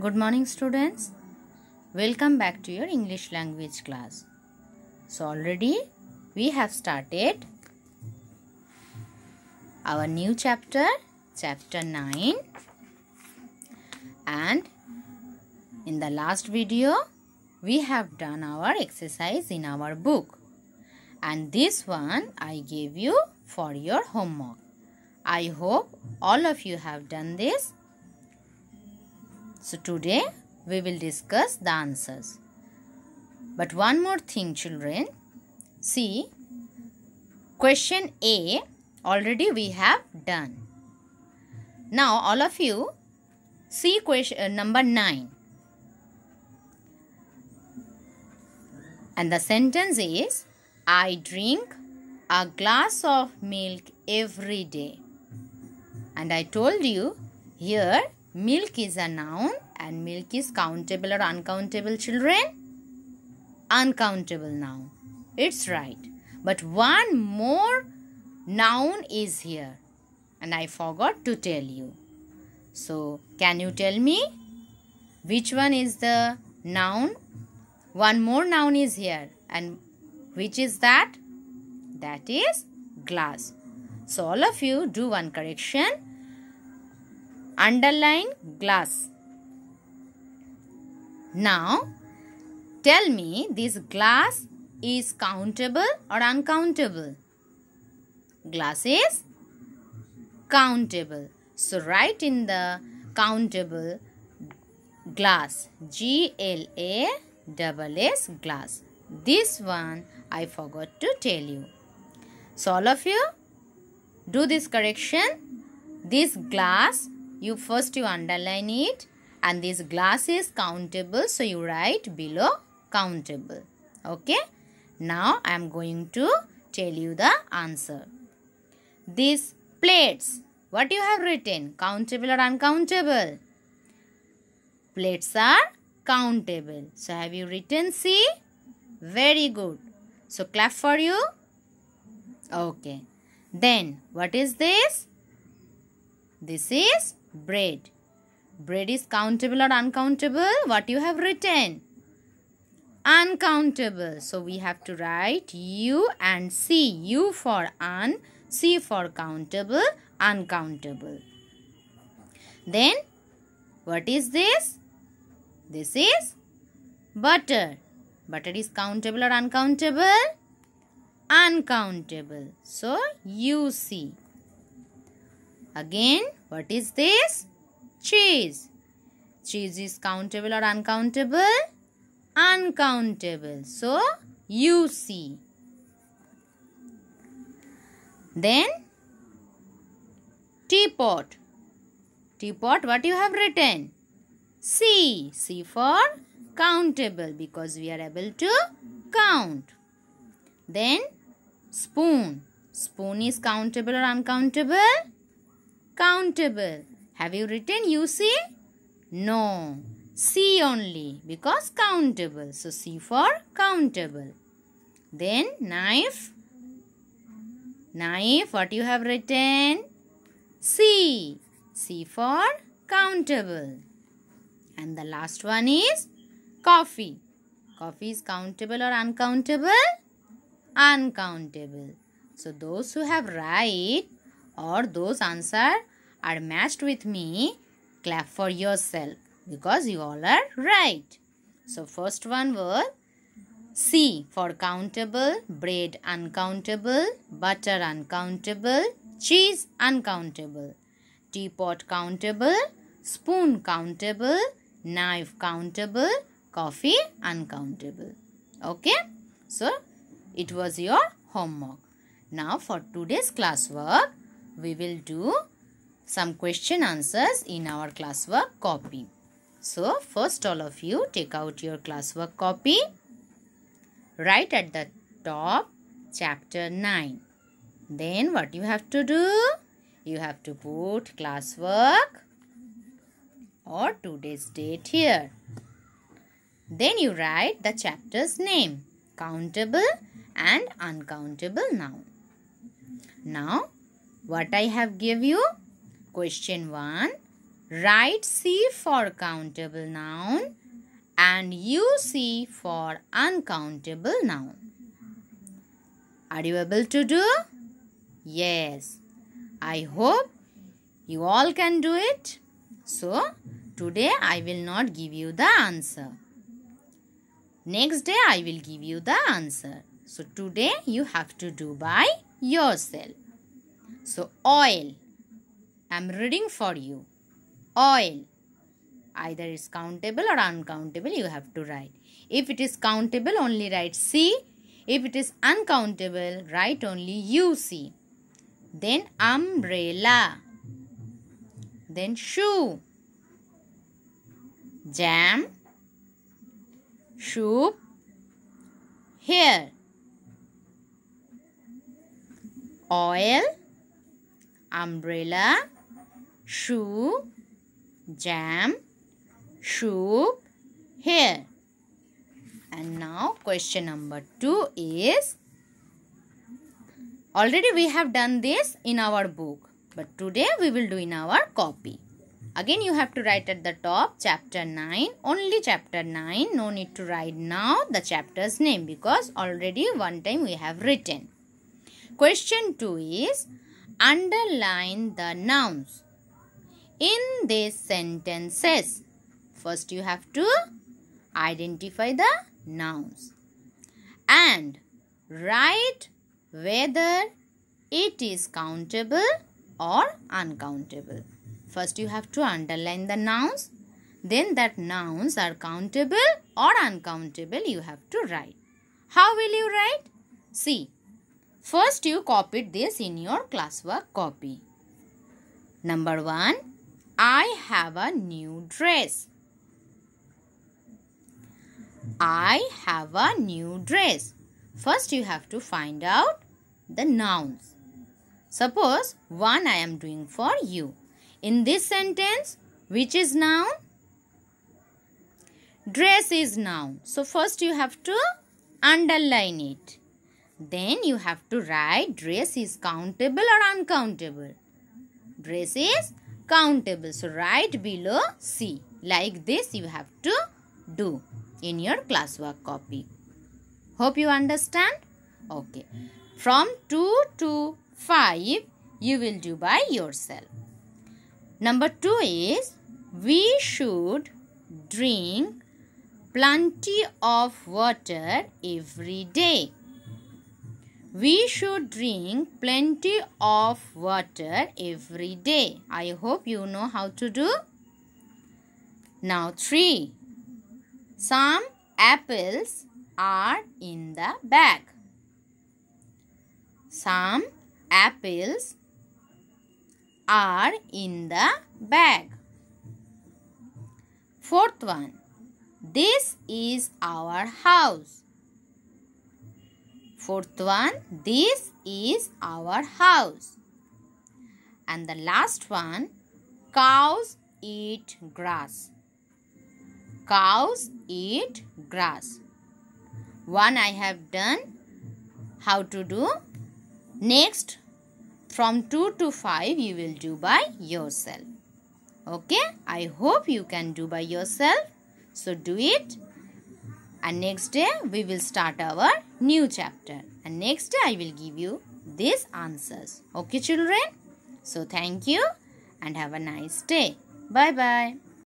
Good morning students. Welcome back to your English language class. So already we have started our new chapter, chapter 9. And in the last video, we have done our exercise in our book. And this one I gave you for your homework. I hope all of you have done this so today we will discuss the answers. But one more thing children. See question A already we have done. Now all of you see question uh, number 9. And the sentence is I drink a glass of milk every day. And I told you here Milk is a noun and milk is countable or uncountable children? Uncountable noun. It's right. But one more noun is here and I forgot to tell you. So can you tell me which one is the noun? One more noun is here and which is that? That is glass. So all of you do one correction underline glass. Now, tell me this glass is countable or uncountable? Glass is countable. So, write in the countable glass. G-L-A-S-S glass. This one I forgot to tell you. So, all of you do this correction. This glass you first you underline it and this glass is countable so you write below countable okay now i am going to tell you the answer these plates what you have written countable or uncountable plates are countable so have you written c very good so clap for you okay then what is this this is bread. Bread is countable or uncountable? What you have written? Uncountable. So we have to write U and C. U for un, C for countable, uncountable. Then what is this? This is butter. Butter is countable or uncountable? Uncountable. So, U C. Again, what is this? Cheese. Cheese is countable or uncountable? Uncountable. So, you see. Then, teapot. Teapot, what you have written? C. C for countable because we are able to count. Then, spoon. Spoon is countable or uncountable? countable. Have you written UC? No. C only because countable. So C for countable. Then knife. Knife, what you have written? C. C for countable. And the last one is coffee. Coffee is countable or uncountable? Uncountable. So those who have right or those answer are matched with me, clap for yourself because you all are right. So first one was C for countable, bread uncountable, butter uncountable, cheese uncountable, teapot countable, spoon countable, knife countable, coffee uncountable. Okay? So, it was your homework. Now for today's classwork, we will do some question answers in our classwork copy. So, first all of you take out your classwork copy. Right at the top, chapter 9. Then what you have to do? You have to put classwork or today's date here. Then you write the chapter's name, countable and uncountable noun. Now, what I have give you? Question 1. Write C for countable noun and UC for uncountable noun. Are you able to do? Yes. I hope you all can do it. So, today I will not give you the answer. Next day I will give you the answer. So, today you have to do by yourself. So oil. I'm reading for you. Oil. Either is countable or uncountable you have to write. If it is countable only write C. If it is uncountable write only UC. Then umbrella. Then shoe. Jam. Shoe. Hair. Oil umbrella, shoe, jam, shoe, hair. And now question number 2 is Already we have done this in our book but today we will do in our copy. Again you have to write at the top chapter 9 only chapter 9 no need to write now the chapter's name because already one time we have written. Question 2 is Underline the nouns. In these sentences, first you have to identify the nouns and write whether it is countable or uncountable. First you have to underline the nouns. Then that nouns are countable or uncountable you have to write. How will you write? See, First you copied this in your classwork copy. Number 1. I have a new dress. I have a new dress. First you have to find out the nouns. Suppose one I am doing for you. In this sentence, which is noun? Dress is noun. So first you have to underline it. Then you have to write dress is countable or uncountable. Dress is countable. So write below C. Like this you have to do in your classwork copy. Hope you understand? Okay. From 2 to 5 you will do by yourself. Number 2 is we should drink plenty of water every day. We should drink plenty of water every day. I hope you know how to do. Now 3. Some apples are in the bag. Some apples are in the bag. Fourth one. This is our house. Fourth one, this is our house. And the last one, cows eat grass. Cows eat grass. One I have done. How to do? Next, from 2 to 5, you will do by yourself. Okay? I hope you can do by yourself. So do it and next day we will start our new chapter and next day I will give you these answers. Okay children? So thank you and have a nice day. Bye bye.